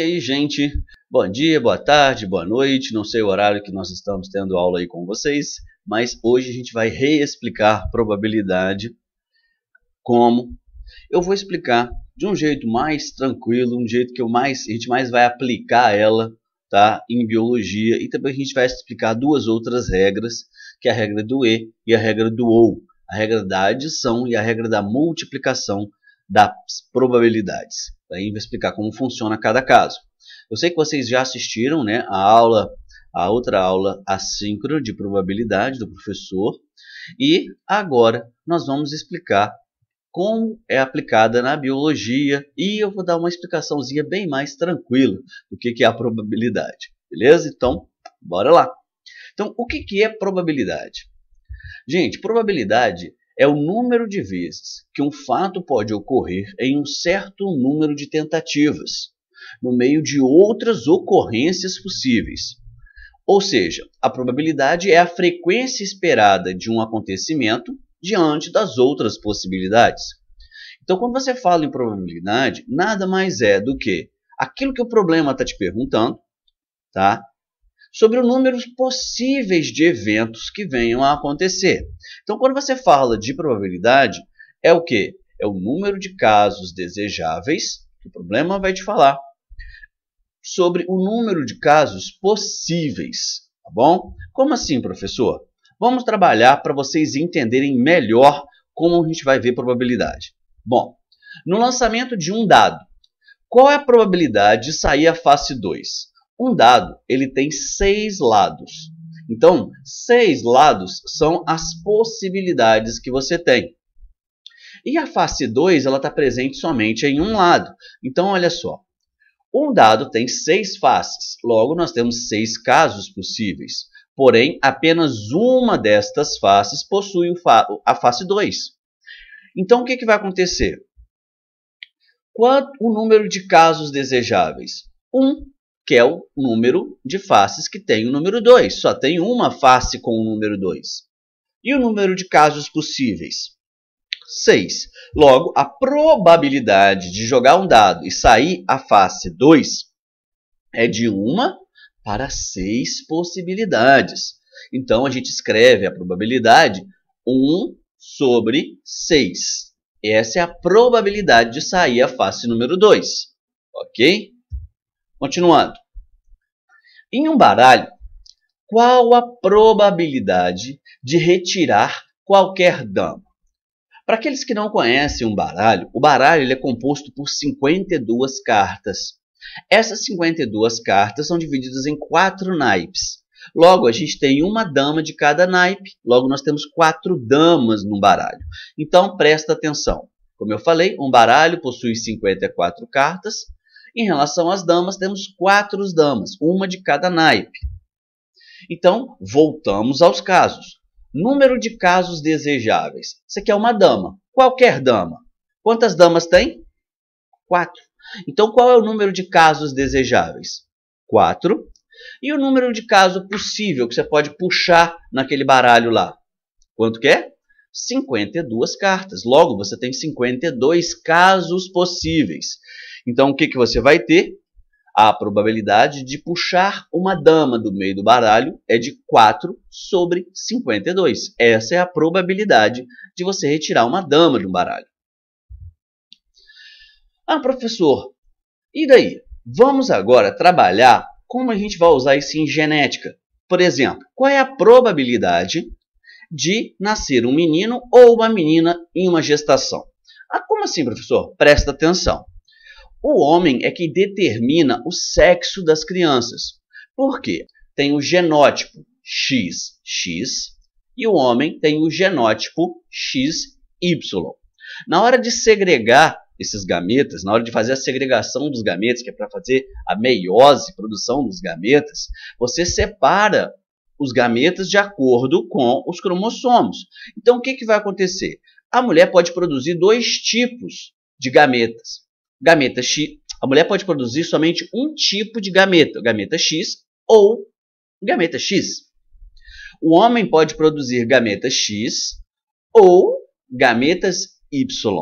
aí, gente? Bom dia, boa tarde, boa noite. Não sei o horário que nós estamos tendo aula aí com vocês, mas hoje a gente vai reexplicar probabilidade. Como? Eu vou explicar de um jeito mais tranquilo, um jeito que eu mais, a gente mais vai aplicar ela tá, em biologia e também a gente vai explicar duas outras regras, que é a regra do E e a regra do OU. A regra da adição e a regra da multiplicação das probabilidades. Daí vou explicar como funciona cada caso. Eu sei que vocês já assistiram né, a aula, a outra aula assíncrona de probabilidade do professor. E agora nós vamos explicar como é aplicada na biologia e eu vou dar uma explicaçãozinha bem mais tranquila do que, é a probabilidade. Beleza? Então, bora lá. Então, o que, que é probabilidade? Gente, probabilidade é o número de vezes que um fato pode ocorrer em um certo número de tentativas, no meio de outras ocorrências possíveis. Ou seja, a probabilidade é a frequência esperada de um acontecimento diante das outras possibilidades. Então, quando você fala em probabilidade, nada mais é do que aquilo que o problema está te perguntando, tá? sobre o número possíveis de eventos que venham a acontecer. Então, quando você fala de probabilidade, é o que? É o número de casos desejáveis, que o problema vai te falar, sobre o número de casos possíveis, tá bom? Como assim, professor? Vamos trabalhar para vocês entenderem melhor como a gente vai ver probabilidade. Bom, no lançamento de um dado, qual é a probabilidade de sair a face 2? Um dado, ele tem seis lados. Então, seis lados são as possibilidades que você tem. E a face 2 está presente somente em um lado. Então, olha só. Um dado tem seis faces, logo nós temos seis casos possíveis. Porém, apenas uma destas faces possui a face 2. Então, o que, que vai acontecer? Quanto o número de casos desejáveis? Um que é o número de faces que tem o número 2. Só tem uma face com o número 2. E o número de casos possíveis? 6. Logo, a probabilidade de jogar um dado e sair a face 2 é de 1 para 6 possibilidades. Então, a gente escreve a probabilidade 1 sobre 6. Essa é a probabilidade de sair a face número 2. Ok? Continuando. Em um baralho, qual a probabilidade de retirar qualquer dama? Para aqueles que não conhecem um baralho, o baralho é composto por 52 cartas. Essas 52 cartas são divididas em quatro naipes. Logo, a gente tem uma dama de cada naipe, logo nós temos quatro damas no baralho. Então, presta atenção. Como eu falei, um baralho possui 54 cartas, em relação às damas, temos quatro damas, uma de cada naipe. Então, voltamos aos casos. Número de casos desejáveis. Isso aqui é uma dama, qualquer dama. Quantas damas tem? Quatro. Então, qual é o número de casos desejáveis? Quatro. E o número de caso possível que você pode puxar naquele baralho lá? Quanto que é? 52 cartas. Logo, você tem 52 casos possíveis. Então o que, que você vai ter? A probabilidade de puxar uma dama do meio do baralho é de 4 sobre 52. Essa é a probabilidade de você retirar uma dama de um baralho. Ah, professor, e daí? Vamos agora trabalhar como a gente vai usar isso em genética. Por exemplo, qual é a probabilidade de nascer um menino ou uma menina em uma gestação? Ah, como assim, professor? Presta atenção. O homem é que determina o sexo das crianças. Por quê? Tem o genótipo XX e o homem tem o genótipo XY. Na hora de segregar esses gametas, na hora de fazer a segregação dos gametas, que é para fazer a meiose, produção dos gametas, você separa os gametas de acordo com os cromossomos. Então, o que, que vai acontecer? A mulher pode produzir dois tipos de gametas gameta X. A mulher pode produzir somente um tipo de gameta, gameta X ou gameta X. O homem pode produzir gameta X ou gametas Y.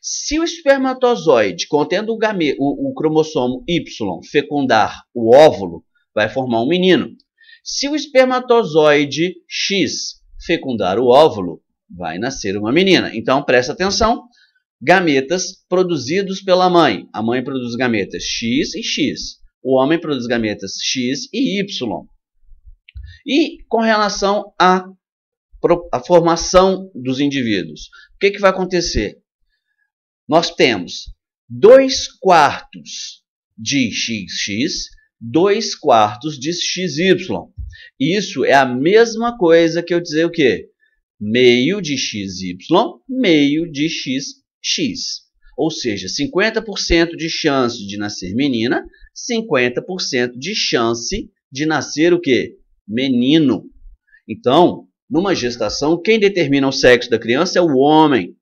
Se o espermatozoide contendo o, game, o, o, cromossomo Y fecundar o óvulo, vai formar um menino. Se o espermatozoide X fecundar o óvulo, vai nascer uma menina. Então presta atenção, gametas produzidos pela mãe. A mãe produz gametas X e X. O homem produz gametas X e Y. E com relação à a, formação dos indivíduos, o que, que vai acontecer? Nós temos 2 quartos de XX, 2 quartos de XY. Isso é a mesma coisa que eu dizer o quê? Meio de XY, meio de XY. X. Ou seja, 50% de chance de nascer menina, 50% de chance de nascer o quê? Menino. Então, numa gestação, quem determina o sexo da criança é o homem.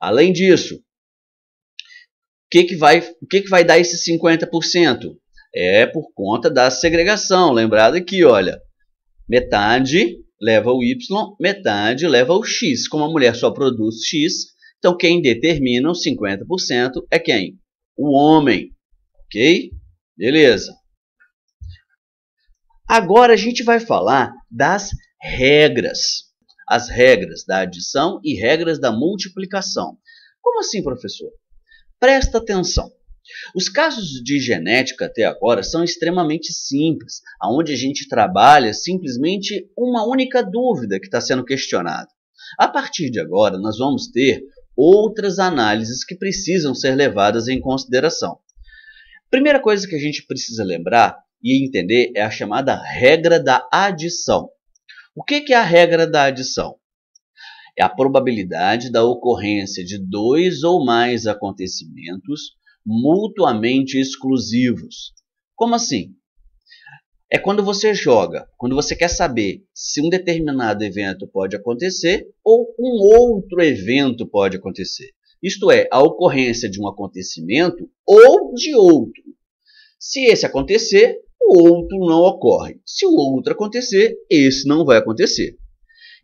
Além disso, o que, que, vai, o que, que vai dar esse 50%? É por conta da segregação. Lembrado aqui, olha, metade leva o Y, metade leva o X. Como a mulher só produz X, então, quem determina os 50% é quem? O homem. Ok? Beleza. Agora a gente vai falar das regras. As regras da adição e regras da multiplicação. Como assim, professor? Presta atenção. Os casos de genética até agora são extremamente simples, onde a gente trabalha simplesmente uma única dúvida que está sendo questionada. A partir de agora, nós vamos ter outras análises que precisam ser levadas em consideração. Primeira coisa que a gente precisa lembrar e entender é a chamada regra da adição. O que é a regra da adição? É a probabilidade da ocorrência de dois ou mais acontecimentos mutuamente exclusivos. Como assim? é quando você joga, quando você quer saber se um determinado evento pode acontecer ou um outro evento pode acontecer. Isto é, a ocorrência de um acontecimento ou de outro. Se esse acontecer, o outro não ocorre. Se o outro acontecer, esse não vai acontecer.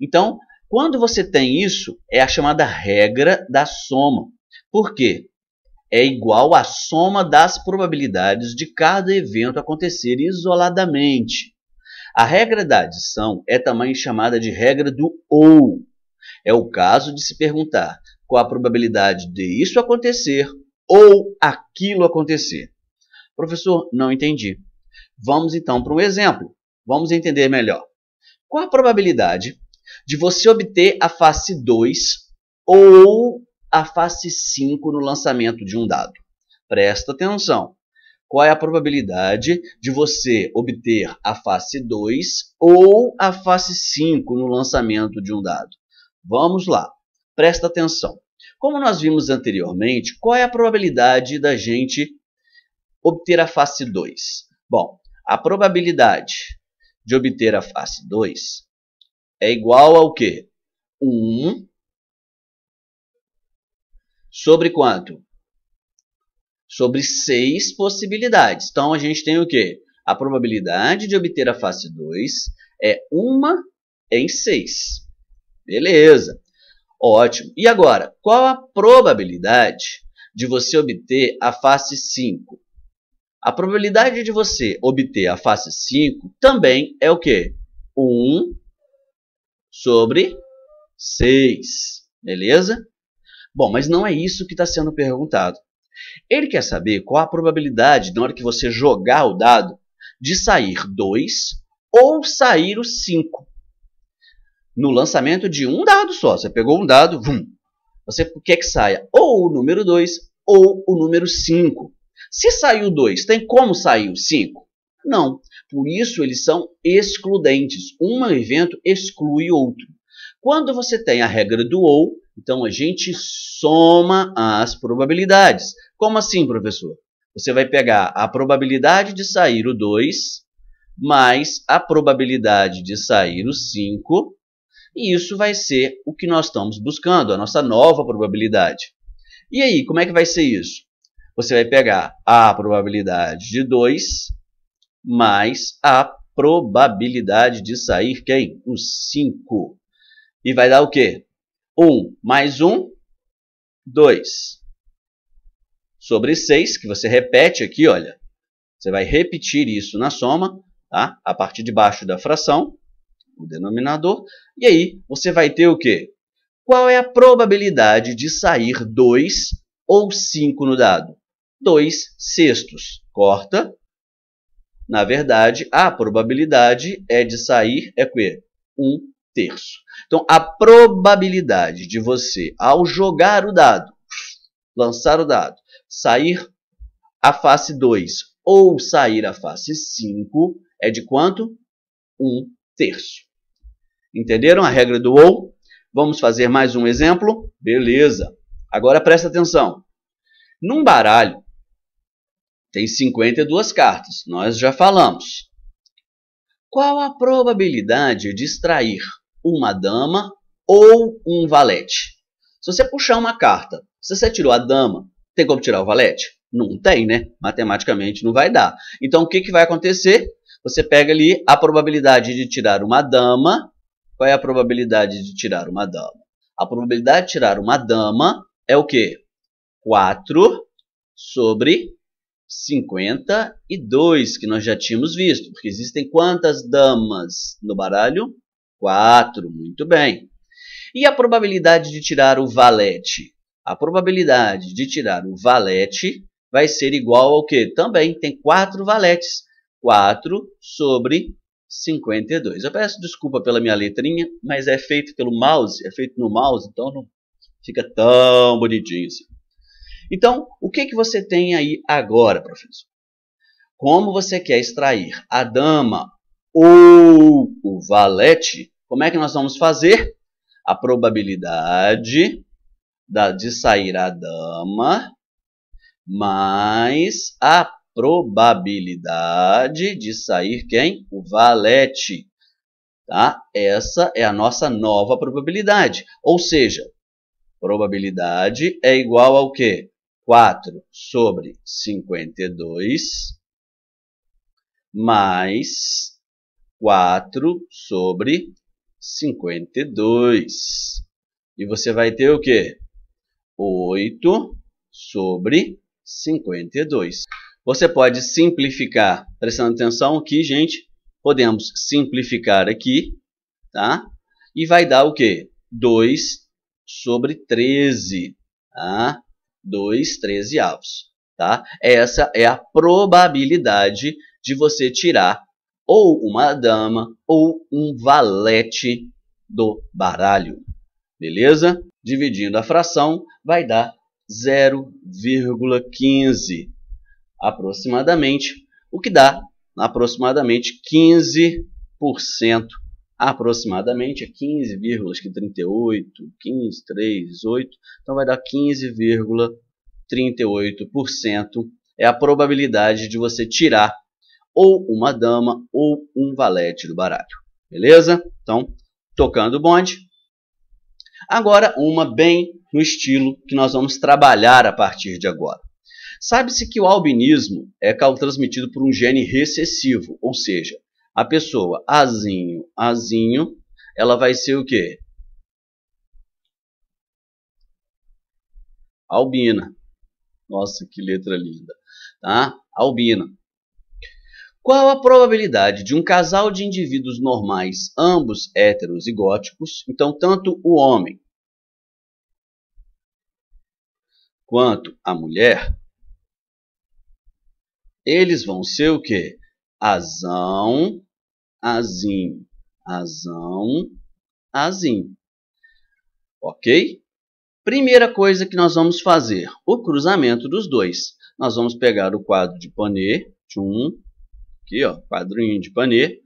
Então, quando você tem isso, é a chamada regra da soma. Por quê? é igual à soma das probabilidades de cada evento acontecer isoladamente. A regra da adição é também chamada de regra do ou. É o caso de se perguntar qual a probabilidade de isso acontecer ou aquilo acontecer. Professor, não entendi. Vamos então para um exemplo. Vamos entender melhor. Qual a probabilidade de você obter a face 2 ou a face 5 no lançamento de um dado. Presta atenção. Qual é a probabilidade de você obter a face 2 ou a face 5 no lançamento de um dado? Vamos lá. Presta atenção. Como nós vimos anteriormente, qual é a probabilidade da gente obter a face 2? Bom, a probabilidade de obter a face 2 é igual ao quê? 1 sobre quanto? Sobre seis possibilidades. Então, a gente tem o quê? A probabilidade de obter a face 2 é 1 em 6. Beleza. Ótimo. E agora, qual a probabilidade de você obter a face 5? A probabilidade de você obter a face 5 também é o quê? 1 sobre 6. Beleza? Bom, mas não é isso que está sendo perguntado. Ele quer saber qual a probabilidade, na hora que você jogar o dado, de sair 2 ou sair o 5. No lançamento de um dado só. Você pegou um dado, vum. Você quer é que saia ou o número 2 ou o número 5. Se saiu 2, tem como sair o 5? Não. Por isso eles são excludentes. Um evento exclui outro. Quando você tem a regra do ou, então a gente soma as probabilidades. Como assim, professor? Você vai pegar a probabilidade de sair o 2 mais a probabilidade de sair o 5, e isso vai ser o que nós estamos buscando, a nossa nova probabilidade. E aí, como é que vai ser isso? Você vai pegar a probabilidade de 2 mais a probabilidade de sair quem? É o 5. E vai dar o quê? 1 mais 1, 2. Sobre 6, que você repete aqui, olha. Você vai repetir isso na soma, tá? a parte de baixo da fração, o denominador. E aí, você vai ter o quê? Qual é a probabilidade de sair 2 ou 5 no dado? 2 sextos. Corta. Na verdade, a probabilidade é de sair, é o quê? 1 terço. Então, a probabilidade de você, ao jogar o dado, lançar o dado, sair a face 2 ou sair a face 5 é de quanto? um terço. Entenderam a regra do ou? Vamos fazer mais um exemplo? Beleza. Agora presta atenção. Num baralho tem 52 cartas, nós já falamos. Qual a probabilidade de extrair uma dama ou um valete. Se você puxar uma carta, se você tirou a dama, tem como tirar o valete? Não tem, né? Matematicamente não vai dar. Então o que, que vai acontecer? Você pega ali a probabilidade de tirar uma dama. Qual é a probabilidade de tirar uma dama? A probabilidade de tirar uma dama é o quê? 4 sobre 52, que nós já tínhamos visto. Porque existem quantas damas no baralho? 4, muito bem. E a probabilidade de tirar o valete? A probabilidade de tirar o valete vai ser igual ao que? Também tem 4 valetes. 4 sobre 52. Eu peço desculpa pela minha letrinha, mas é feito pelo mouse, é feito no mouse, então não fica tão bonitinho assim. Então, o que, que você tem aí agora, professor? Como você quer extrair a dama ou o valete, como é que nós vamos fazer? A probabilidade da, de sair a dama mais a probabilidade de sair quem? O valete. Tá? Essa é a nossa nova probabilidade. Ou seja, probabilidade é igual ao quê? 4 sobre 52 mais 4 sobre 52. E você vai ter o quê? 8 sobre 52. Você pode simplificar, prestando atenção aqui, gente. Podemos simplificar aqui, tá? E vai dar o quê? 2 sobre 13, tá? 2 13 avos, tá? Essa é a probabilidade de você tirar ou uma dama ou um valete do baralho. Beleza? Dividindo a fração vai dar 0,15 aproximadamente, o que dá aproximadamente 15% aproximadamente é 15,38, então vai dar 15,38% é a probabilidade de você tirar ou uma dama, ou um valete do baralho. Beleza? Então, tocando o bonde. Agora, uma bem no estilo que nós vamos trabalhar a partir de agora. Sabe-se que o albinismo é transmitido por um gene recessivo, ou seja, a pessoa azinho, azinho, ela vai ser o quê? Albina. Nossa, que letra linda. Tá? Albina. Qual a probabilidade de um casal de indivíduos normais, ambos héteros e góticos, então tanto o homem quanto a mulher, eles vão ser o quê? Azão, azim, azão, azim. Ok? Primeira coisa que nós vamos fazer, o cruzamento dos dois. Nós vamos pegar o quadro de Panet, de um Aqui, ó, quadrinho de panê.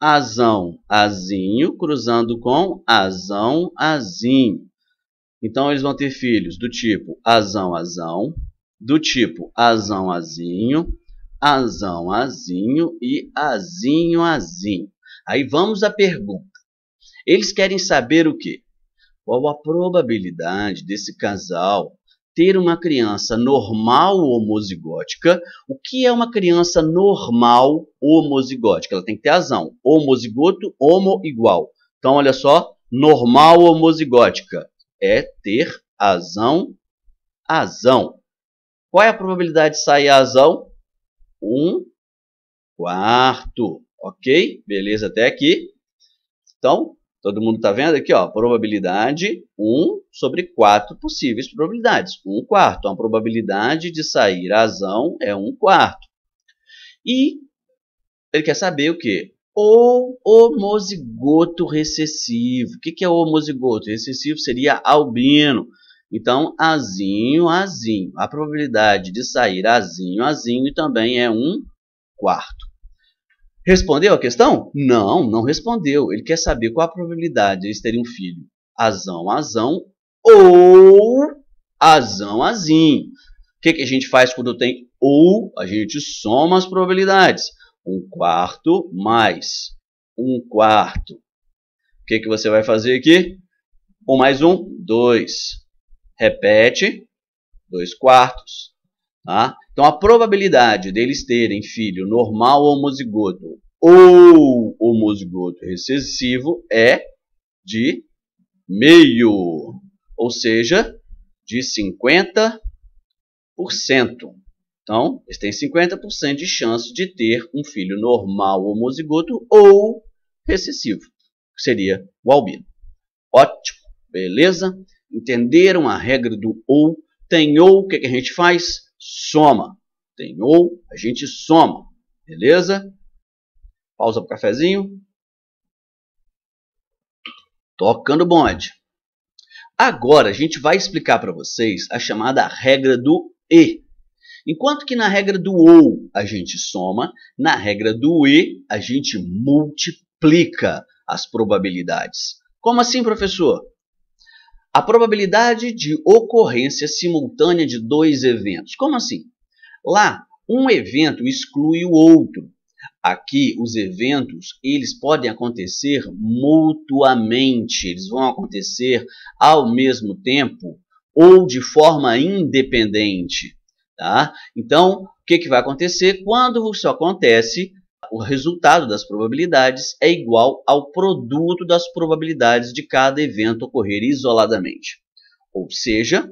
Azão, azinho, cruzando com azão, azinho. Então, eles vão ter filhos do tipo azão, azão, do tipo azão, azinho, azão, azinho e azinho, azinho. Aí vamos à pergunta. Eles querem saber o quê? Qual a probabilidade desse casal ter uma criança normal homozigótica. O que é uma criança normal homozigótica? Ela tem que ter azão. Homozigoto, homo igual. Então, olha só, normal homozigótica é ter azão, azão. Qual é a probabilidade de sair azão? Um quarto. Ok? Beleza até aqui. Então, Todo mundo está vendo aqui, ó, probabilidade 1 sobre 4 possíveis probabilidades, 1 quarto. A probabilidade de sair razão é 1 quarto. E ele quer saber o quê? O homozigoto recessivo. O que, que é homozigoto? Recessivo seria albino. Então, azinho, azinho. A probabilidade de sair azinho, azinho também é 1 quarto. Respondeu a questão? Não, não respondeu. Ele quer saber qual a probabilidade de eles terem um filho. Azão, azão ou azão, azim. O que, que a gente faz quando tem ou? A gente soma as probabilidades. Um quarto mais um quarto. O que, que você vai fazer aqui? Um mais um, dois. Repete, dois quartos. Tá? Então, a probabilidade deles terem filho normal homozigoto ou homozigoto recessivo é de meio, ou seja, de 50%. Então, eles têm 50% de chance de ter um filho normal homozigoto ou recessivo, que seria o albino. Ótimo, beleza? Entenderam a regra do ou? Tem ou, o que, que a gente faz? soma. Tem ou, a gente soma. Beleza? Pausa para o cafezinho. Tocando bonde. Agora a gente vai explicar para vocês a chamada regra do E. Enquanto que na regra do OU a gente soma, na regra do E a gente multiplica as probabilidades. Como assim, professor? a probabilidade de ocorrência simultânea de dois eventos. Como assim? Lá, um evento exclui o outro. Aqui, os eventos, eles podem acontecer mutuamente, eles vão acontecer ao mesmo tempo ou de forma independente. Tá? Então, o que, que vai acontecer? Quando isso acontece, o resultado das probabilidades é igual ao produto das probabilidades de cada evento ocorrer isoladamente. Ou seja,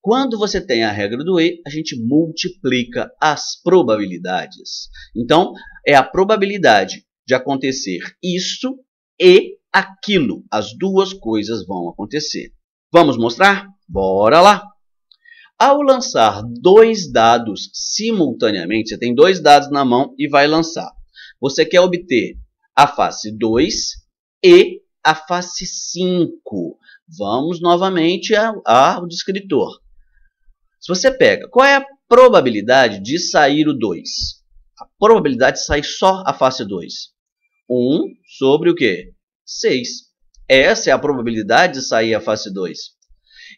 quando você tem a regra do E, a gente multiplica as probabilidades. Então, é a probabilidade de acontecer isso e aquilo. As duas coisas vão acontecer. Vamos mostrar? Bora lá! Ao lançar dois dados simultaneamente, você tem dois dados na mão e vai lançar. Você quer obter a face 2 e a face 5. Vamos novamente ao descritor. Se você pega, qual é a probabilidade de sair o 2? A probabilidade de sair só a face 2. 1 sobre o quê? 6. Essa é a probabilidade de sair a face 2.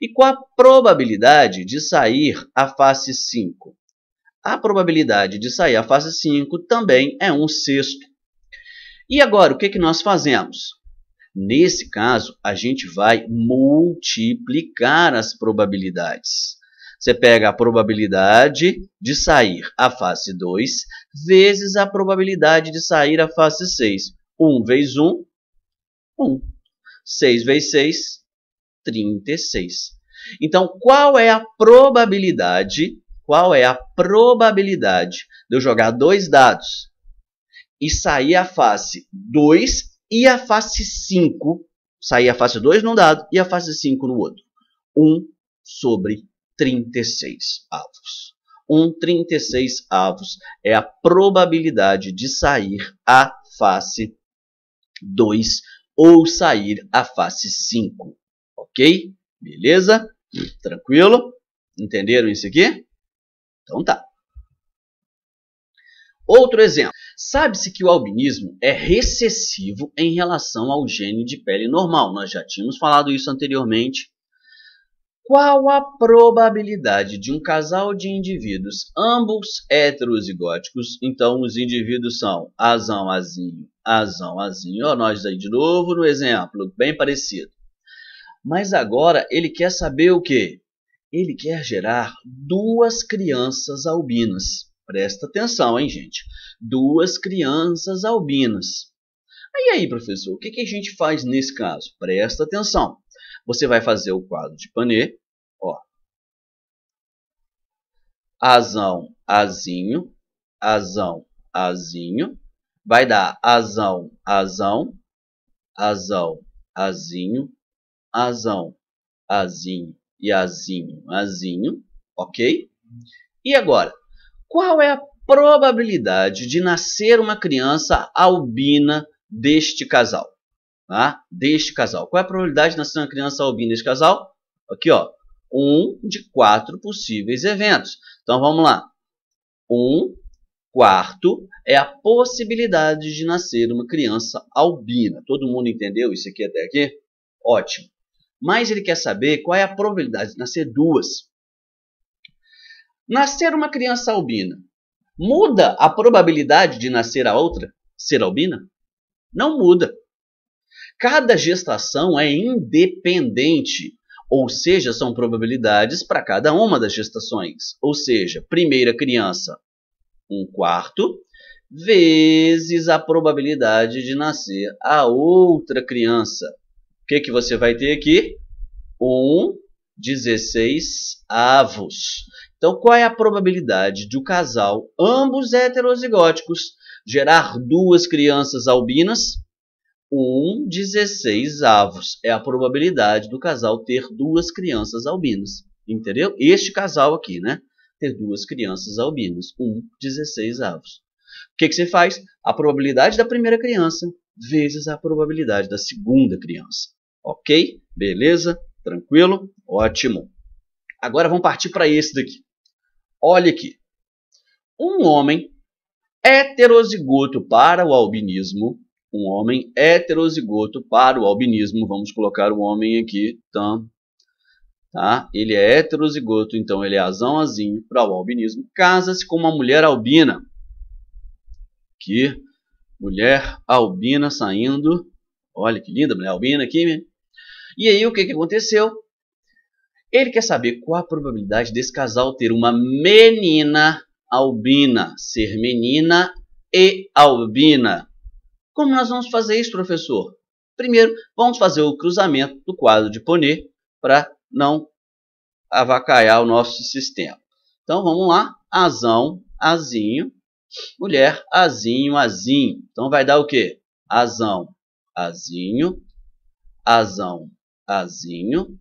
E qual a probabilidade de sair a face 5? a probabilidade de sair a face 5 também é 1 sexto. E agora, o que, que nós fazemos? Nesse caso, a gente vai multiplicar as probabilidades. Você pega a probabilidade de sair a face 2 vezes a probabilidade de sair a face 6. 1 vezes 1, 1. 6 vezes 6, 36. Então, qual é a probabilidade qual é a probabilidade de eu jogar dois dados e sair a face 2 e a face 5, sair a face 2 num dado e a face 5 no outro. 1 sobre 36 avos. 1 36 avos é a probabilidade de sair a face 2 ou sair a face 5. Ok? Beleza? Tranquilo? Entenderam isso aqui? Então tá. Outro exemplo. Sabe-se que o albinismo é recessivo em relação ao gene de pele normal. Nós já tínhamos falado isso anteriormente. Qual a probabilidade de um casal de indivíduos, ambos heterozigóticos? Então, os indivíduos são azão, azinho, azão, azinho. Ó, nós aí de novo no exemplo, bem parecido. Mas agora ele quer saber o quê? ele quer gerar duas crianças albinas. Presta atenção, hein, gente? Duas crianças albinas. E aí, professor, o que, a gente faz nesse caso? Presta atenção. Você vai fazer o quadro de Panê. ó. Azão, azinho, azão, azinho. Vai dar azão, azão, azão, azinho, azão, azinho, Iazinho, Azinho, ok? E agora, qual é a probabilidade de nascer uma criança albina deste casal? Tá? Deste casal. Qual é a probabilidade de nascer uma criança albina deste casal? Aqui, ó. Um de quatro possíveis eventos. Então, vamos lá. Um quarto é a possibilidade de nascer uma criança albina. Todo mundo entendeu isso aqui até aqui? Ótimo mas ele quer saber qual é a probabilidade de nascer duas. Nascer uma criança albina muda a probabilidade de nascer a outra ser albina? Não muda. Cada gestação é independente, ou seja, são probabilidades para cada uma das gestações. Ou seja, primeira criança, um quarto, vezes a probabilidade de nascer a outra criança, que, que você vai ter aqui? Um 16 avos. Então, qual é a probabilidade de o um casal, ambos heterozigóticos, gerar duas crianças albinas? 1 16 avos. É a probabilidade do casal ter duas crianças albinas. Entendeu? Este casal aqui, né? Ter duas crianças albinas. 1 16 avos. O que, que você faz? A probabilidade da primeira criança vezes a probabilidade da segunda criança. Ok? Beleza? Tranquilo? Ótimo. Agora vamos partir para esse daqui. Olha aqui. Um homem heterozigoto para o albinismo. Um homem heterozigoto para o albinismo. Vamos colocar o homem aqui. então, tá? Ele é heterozigoto, então ele é azão azinho para o albinismo. Casa-se com uma mulher albina. Aqui, mulher albina saindo Olha que linda, mulher albina aqui. Minha. E aí, o que, que aconteceu? Ele quer saber qual a probabilidade desse casal ter uma menina albina, ser menina e albina. Como nós vamos fazer isso, professor? Primeiro, vamos fazer o cruzamento do quadro de Ponet para não avacalhar o nosso sistema. Então, vamos lá. Azão, azinho. Mulher, azinho, azinho. Então, vai dar o quê? Azão, azinho, azão, azinho,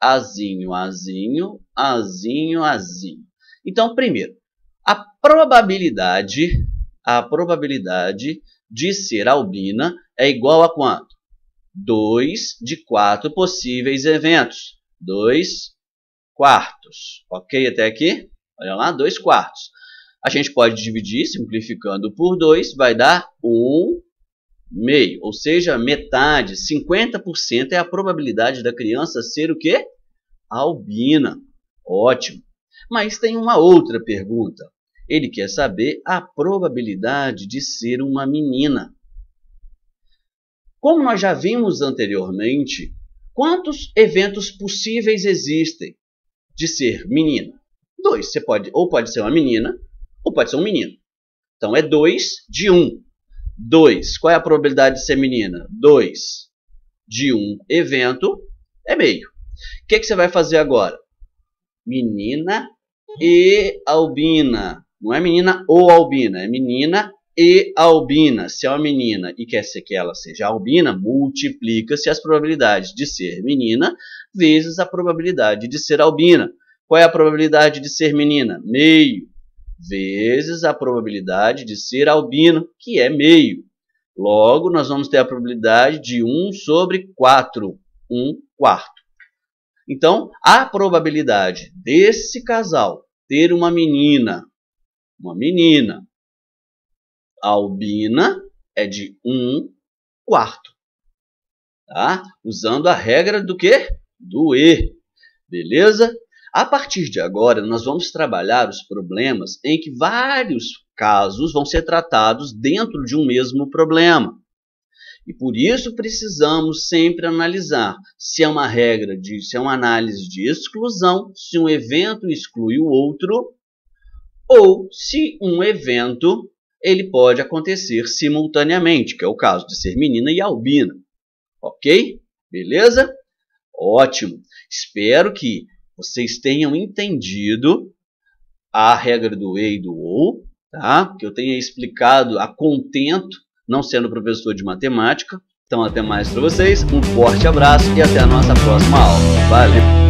azinho, azinho, azinho, azinho. Então, primeiro, a probabilidade, a probabilidade de ser albina é igual a quanto? 2 de 4 possíveis eventos. 2 quartos. Ok até aqui? Olha lá, 2 quartos. A gente pode dividir, simplificando por 2, vai dar 1 um meio, ou seja, metade, 50% é a probabilidade da criança ser o quê? Albina. Ótimo. Mas tem uma outra pergunta. Ele quer saber a probabilidade de ser uma menina. Como nós já vimos anteriormente, quantos eventos possíveis existem de ser menina? Dois. Você pode, ou pode ser uma menina, ou pode ser um menino. Então é dois de um. 2. Qual é a probabilidade de ser menina? 2 de um evento é meio. O que, que você vai fazer agora? Menina e albina. Não é menina ou albina, é menina e albina. Se é uma menina e quer ser que ela seja albina, multiplica-se as probabilidades de ser menina vezes a probabilidade de ser albina. Qual é a probabilidade de ser menina? Meio vezes a probabilidade de ser albino, que é meio. Logo, nós vamos ter a probabilidade de 1 sobre 4, 1 quarto. Então, a probabilidade desse casal ter uma menina, uma menina albina é de 1 quarto. Tá? Usando a regra do quê? Do E. Beleza? A partir de agora, nós vamos trabalhar os problemas em que vários casos vão ser tratados dentro de um mesmo problema. E por isso precisamos sempre analisar se é uma regra de, se é uma análise de exclusão, se um evento exclui o outro, ou se um evento ele pode acontecer simultaneamente, que é o caso de ser menina e albina. Ok? Beleza? Ótimo! Espero que vocês tenham entendido a regra do E e do OU, tá? que eu tenha explicado a contento, não sendo professor de matemática. Então, até mais para vocês, um forte abraço e até a nossa próxima aula. Valeu!